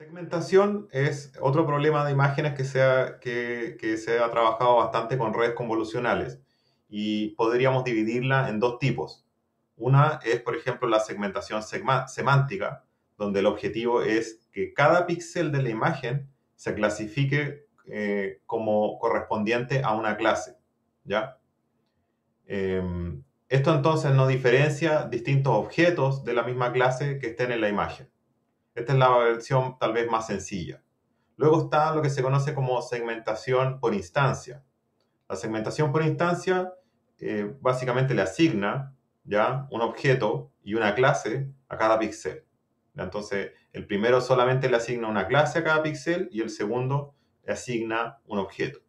Segmentación es otro problema de imágenes que, sea, que, se ha trabajado bastante con redes convolucionales y podríamos dividirla en dos tipos. Una es, por ejemplo, la segmentación semántica, donde el objetivo es que cada píxel de la imagen se clasifique eh, como correspondiente a una clase. ¿ya? Em, esto entonces no diferencia distintos objetos de la misma clase que estén en la imagen. Esta es la versión tal vez más sencilla. Luego está lo que se conoce como segmentación por instancia. La segmentación por instancia eh, básicamente le asigna ya un objeto y una clase a cada píxel. Entonces, el primero solamente le asigna una clase a cada píxel y el segundo le asigna un objeto.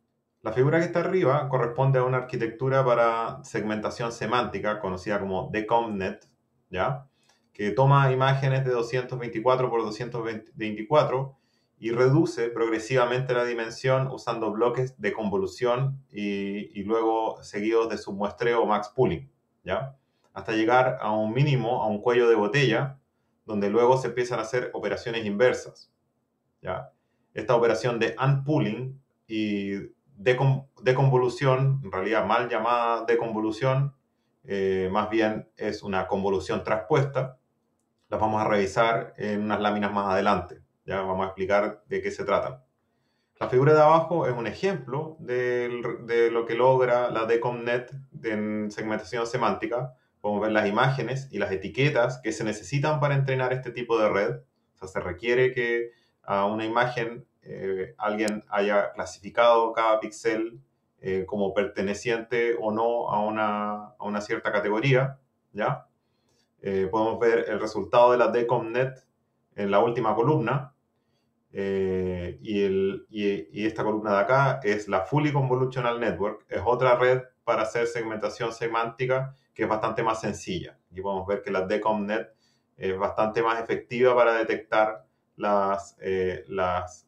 La figura que está arriba corresponde a una arquitectura para segmentación semántica conocida como DeComNet, ¿ya? toma imágenes de 224 por 224 y reduce progresivamente la dimensión usando bloques de convolución y, luego seguidos de su muestreo max pooling, ¿ya? Hasta llegar a un mínimo, a un cuello de botella, donde luego se empiezan a hacer operaciones inversas, ¿ya? Esta operación de pooling y de de en realidad mal llamada de convolución eh, más bien es una convolución traspuesta, las vamos a revisar en unas láminas más adelante. Ya vamos a explicar de qué se trata. La figura de abajo es un ejemplo de, lo que logra la DECOMNET en segmentación semántica. Podemos ver las imágenes y las etiquetas que se necesitan para entrenar este tipo de red. se requiere que a una imagen eh, alguien haya clasificado cada píxel eh, como perteneciente o no a una, a una cierta categoría, ¿ya? Eh, podemos ver el resultado de la DECOMNET en la última columna. Eh, y, el, esta columna de acá es la Fully Convolutional Network. Es otra red para hacer segmentación semántica que es bastante más sencilla. y podemos ver que la DECOMNET es bastante más efectiva para detectar las, eh, las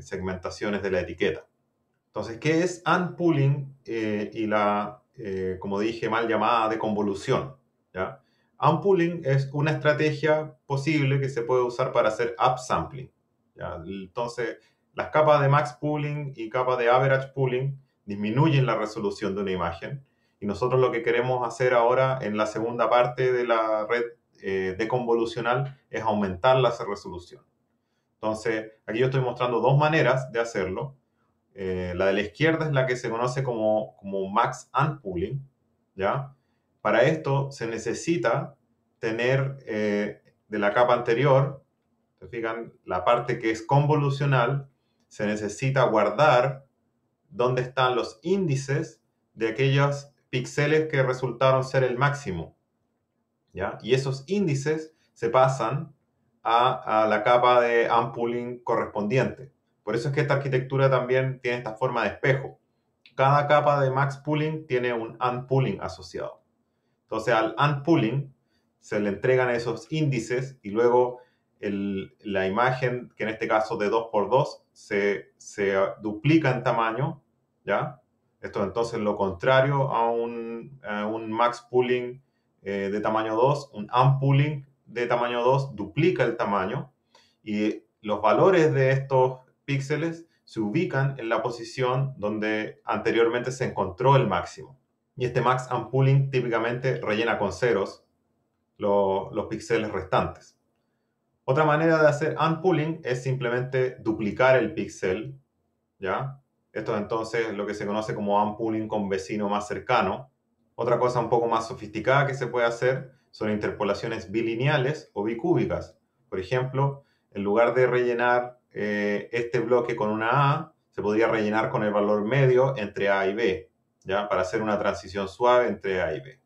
segmentaciones de la etiqueta. Entonces, ¿qué es pooling y la, como dije, mal llamada deconvolución? ¿ya? Unpooling es una estrategia posible que se puede usar para hacer upsampling. ¿ya? Entonces, las capas de max pooling y capas de average pooling disminuyen la resolución de una imagen. Y nosotros lo que queremos hacer ahora en la segunda parte de la red eh, de deconvolucional es aumentar la resolución. Entonces, aquí yo estoy mostrando dos maneras de hacerlo. Eh, la de la izquierda es la que se conoce como, como max unpooling, ¿ya? Para esto se necesita tener eh, de la capa anterior, fijan, la parte que es convolucional, se necesita guardar dónde están los índices de aquellos píxeles que resultaron ser el máximo. ¿ya? Y esos índices se pasan a, la capa de amp-pooling correspondiente. Por eso es que esta arquitectura también tiene esta forma de espejo. Cada capa de max pooling tiene un amp-pooling asociado. Entonces al amp-pooling se le entregan esos índices y luego la imagen, que en este caso de 2x2, se, duplica en tamaño, ¿ya? Esto entonces lo contrario a un, max pooling eh, de tamaño 2, un amp-pooling de tamaño 2 duplica el tamaño y los valores de estos píxeles se ubican en la posición donde anteriormente se encontró el máximo y este max and típicamente rellena con ceros los píxeles restantes. Otra manera de hacer unpooling es simplemente duplicar el píxel, ¿ya? Esto es entonces lo que se conoce como unpooling con vecino más cercano. Otra cosa un poco más sofisticada que se puede hacer son interpolaciones bilineales o bicúbicas. Por ejemplo, en lugar de rellenar eh, este bloque con una A, se podría rellenar con el valor medio entre A y B, para hacer una transición suave entre A y B.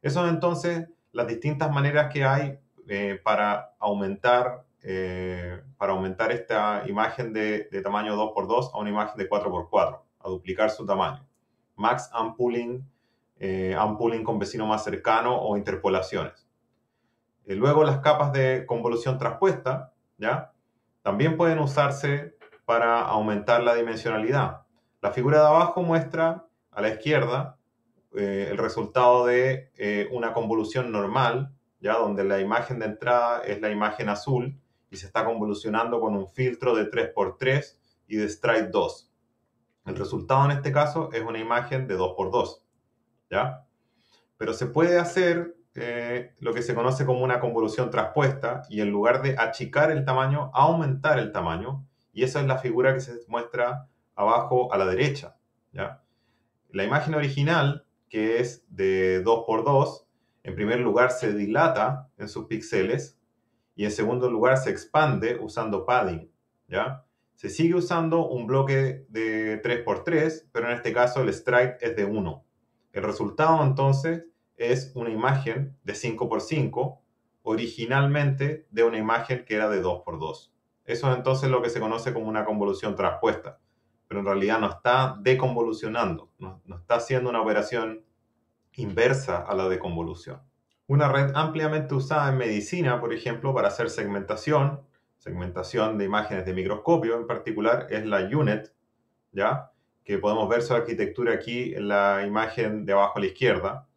Esas son entonces las distintas maneras que hay eh, para aumentar eh, para aumentar esta imagen de, tamaño 2x2 a una imagen de 4x4, a duplicar su tamaño. Max ampulling, eh, con vecino más cercano o interpolaciones. Eh, luego las capas de convolución traspuesta, ¿ya? También pueden usarse para aumentar la dimensionalidad. La figura de abajo muestra a la izquierda eh, el resultado de eh, una convolución normal, ya donde la imagen de entrada es la imagen azul y se está convolucionando con un filtro de 3x3 y de stride 2. El resultado en este caso es una imagen de 2x2, ¿ya? Pero se puede hacer eh, lo que se conoce como una convolución traspuesta y en lugar de achicar el tamaño, aumentar el tamaño. Y esa es la figura que se muestra abajo a la derecha. ¿ya? La imagen original, que es de 2x2, en primer lugar se dilata en sus píxeles y en segundo lugar se expande usando padding, ¿ya? Se sigue usando un bloque de 3x3, pero en este caso el strike es de 1. El resultado entonces es una imagen de 5x5, originalmente de una imagen que era de 2x2. Eso es entonces lo que se conoce como una convolución traspuesta pero en realidad no está deconvolucionando, no, está haciendo una operación inversa a la deconvolución. Una red ampliamente usada en medicina, por ejemplo, para hacer segmentación, segmentación de imágenes de microscopio en particular, es la UNET, ¿ya? que podemos ver su arquitectura aquí en la imagen de abajo a la izquierda,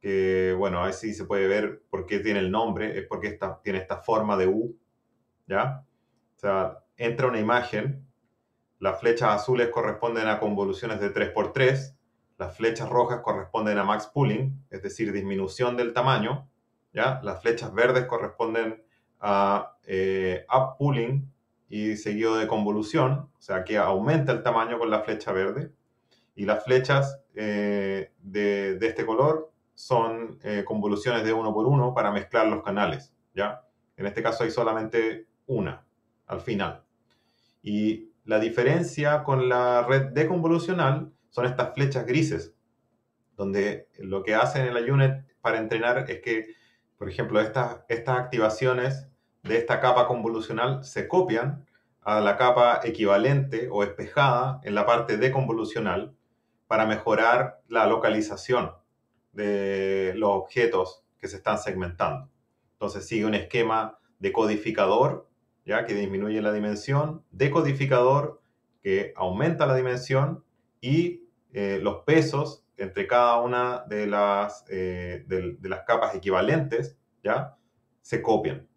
que bueno, ahí sí se puede ver por qué tiene el nombre, es porque esta, tiene esta forma de U, ¿ya? O sea, entra una imagen las flechas azules corresponden a convoluciones de 3x3. Las flechas rojas corresponden a max pooling, es decir, disminución del tamaño. ¿ya? Las flechas verdes corresponden a eh, up pooling y seguido de convolución, o sea que aumenta el tamaño con la flecha verde. Y las flechas eh, de, este color son eh, convoluciones de uno por uno para mezclar los canales. ¿ya? En este caso hay solamente una al final. Y la diferencia con la red deconvolucional son estas flechas grises, donde lo que hacen en la unit para entrenar es que, por ejemplo, estas, estas activaciones de esta capa convolucional se copian a la capa equivalente o espejada en la parte deconvolucional para mejorar la localización de los objetos que se están segmentando. Entonces sigue un esquema de codificador ya que disminuye la dimensión, decodificador, que aumenta la dimensión, y eh, los pesos entre cada una de las, eh, de las capas equivalentes, ¿ya? Se copian.